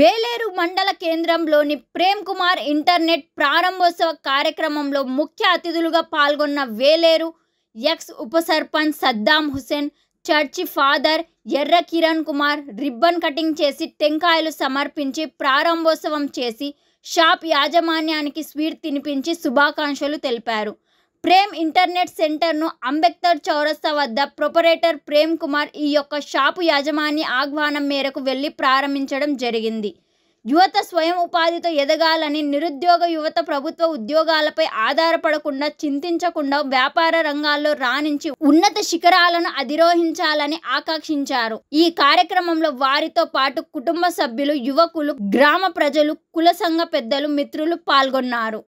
వేలేరు మండల కేంద్రంలోని ప్రేమ్ కుమార్ ఇంటర్నెట్ ప్రారంభోత్సవ కార్యక్రమంలో ముఖ్య అతిథులుగా పాల్గొన్న వేలేరు ఎక్స్ ఉప sarpanch Saddam Hussain church father Erra Kiran Kumar ribbon cutting చేసి టెంకాయలు సమర్పించి ప్రారంభోత్సవం చేసి షాప్ యాజమాన్యానికి స్వీట్ తినిపించి శుభాకాంక్షలు తెలిపారు ప్రేమ్ ఇంటర్నెట్ సెంటర్ను అంబేద్కర్ చౌరస్త వద్ద ప్రొపరేటర్ ప్రేమ్ కుమార్ ఈ యొక్క షాపు యాజమాని ఆహ్వానం మేరకు వెళ్ళి ప్రారంభించడం జరిగింది యువత స్వయం ఉపాధితో ఎదగాలని నిరుద్యోగ యువత ప్రభుత్వ ఉద్యోగాలపై ఆధారపడకుండా చింతించకుండా వ్యాపార రంగాల్లో రాణించి ఉన్నత శిఖరాలను అధిరోహించాలని ఆకాంక్షించారు ఈ కార్యక్రమంలో వారితో పాటు కుటుంబ సభ్యులు యువకులు గ్రామ ప్రజలు కుల సంఘ పెద్దలు మిత్రులు పాల్గొన్నారు